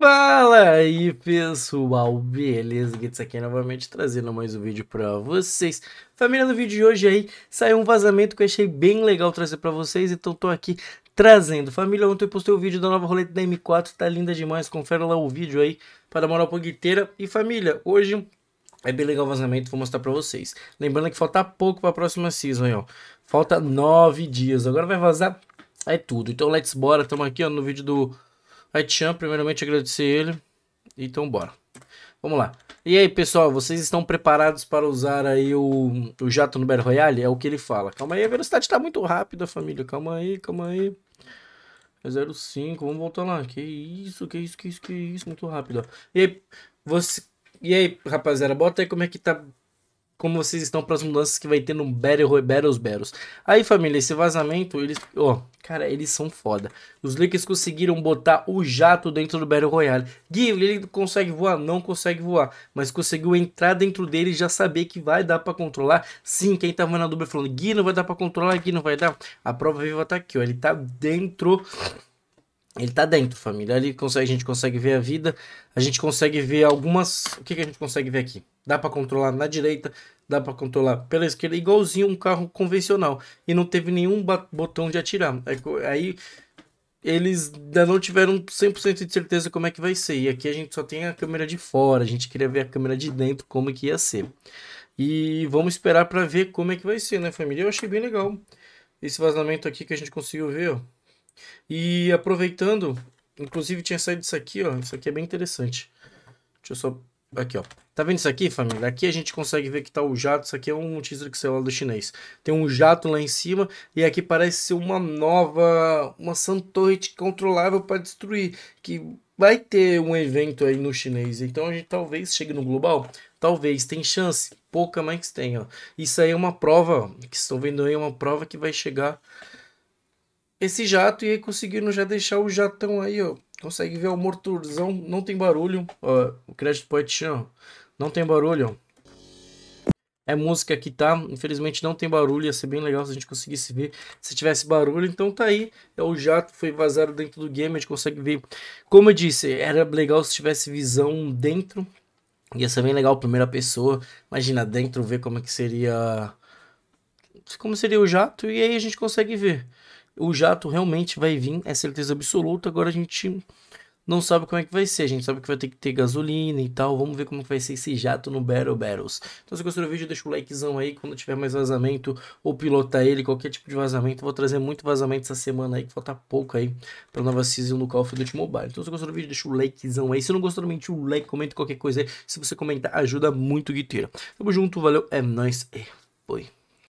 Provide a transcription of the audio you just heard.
Fala aí pessoal, beleza? Gits aqui novamente trazendo mais um vídeo pra vocês. Família, no vídeo de hoje aí saiu um vazamento que eu achei bem legal trazer pra vocês, então tô aqui trazendo. Família, ontem eu postei o vídeo da nova roleta da M4, tá linda demais, confere lá o vídeo aí para moral pra guiteira. E família, hoje é bem legal o vazamento, vou mostrar pra vocês. Lembrando que falta pouco pra próxima season aí, ó. Falta nove dias, agora vai vazar, é tudo. Então let's bora, tamo aqui ó, no vídeo do Haitian, primeiramente agradecer ele. Então bora. Vamos lá. E aí, pessoal, vocês estão preparados para usar aí o, o jato no Battle Royale? É o que ele fala. Calma aí, a velocidade está muito rápida, família. Calma aí, calma aí. É 05, vamos voltar lá. Que isso, que isso, que isso, que isso, muito rápido. E aí, você... e aí, rapaziada, bota aí como é que tá como vocês estão para as mudanças que vai ter no Battle Royale Battles Battles. Aí, família, esse vazamento, eles, ó, oh, cara, eles são foda. Os leaks conseguiram botar o jato dentro do Battle Royale. Gui, ele consegue voar? Não consegue voar, mas conseguiu entrar dentro dele e já saber que vai dar para controlar. Sim, quem tava na dupla falando, Gui, não vai dar para controlar, Gui, não vai dar. A prova viva tá aqui, ó, ele tá dentro ele tá dentro, família. Ele consegue, a gente consegue ver a vida, a gente consegue ver algumas. O que, que a gente consegue ver aqui? Dá para controlar na direita, dá para controlar pela esquerda, igualzinho um carro convencional. E não teve nenhum botão de atirar. É aí eles ainda não tiveram 100% de certeza como é que vai ser. E aqui a gente só tem a câmera de fora, a gente queria ver a câmera de dentro como que ia ser. E vamos esperar para ver como é que vai ser, né, família? Eu achei bem legal esse vazamento aqui que a gente conseguiu ver, ó. E aproveitando, inclusive tinha saído isso aqui, ó. Isso aqui é bem interessante. Deixa eu só Aqui, ó. Tá vendo isso aqui, família? Aqui a gente consegue ver que tá o jato. Isso aqui é um teaser que saiu lá do chinês. Tem um jato lá em cima e aqui parece ser uma nova... Uma santorrete controlável para destruir. Que vai ter um evento aí no chinês. Então a gente talvez chegue no global. Talvez, tem chance. Pouca, mais tem, ó. Isso aí é uma prova. Que estão vendo aí, é uma prova que vai chegar... Esse jato e aí conseguiram já deixar o jatão aí, ó consegue ver o morturzão, não tem barulho. Ó, o pode Point não tem barulho. É música que tá, infelizmente não tem barulho, ia ser bem legal se a gente conseguisse ver se tivesse barulho. Então tá aí, é o jato foi vazado dentro do game, a gente consegue ver. Como eu disse, era legal se tivesse visão dentro. Ia ser bem legal, primeira pessoa. Imagina dentro ver como é que seria como seria o jato e aí a gente consegue ver o jato realmente vai vir, é certeza absoluta. Agora a gente não sabe como é que vai ser. A gente sabe que vai ter que ter gasolina e tal. Vamos ver como vai ser esse jato no Battle Battles. Então, se gostou do vídeo, deixa o likezão aí. Quando tiver mais vazamento ou pilotar ele, qualquer tipo de vazamento, vou trazer muito vazamento essa semana aí, que falta pouco aí pra nova season do Call of Duty Mobile. Então, se gostou do vídeo, deixa o likezão aí. Se não gostou, mente o like, comenta qualquer coisa aí. Se você comentar, ajuda muito o Guiteira. Tamo junto, valeu, é nóis e foi.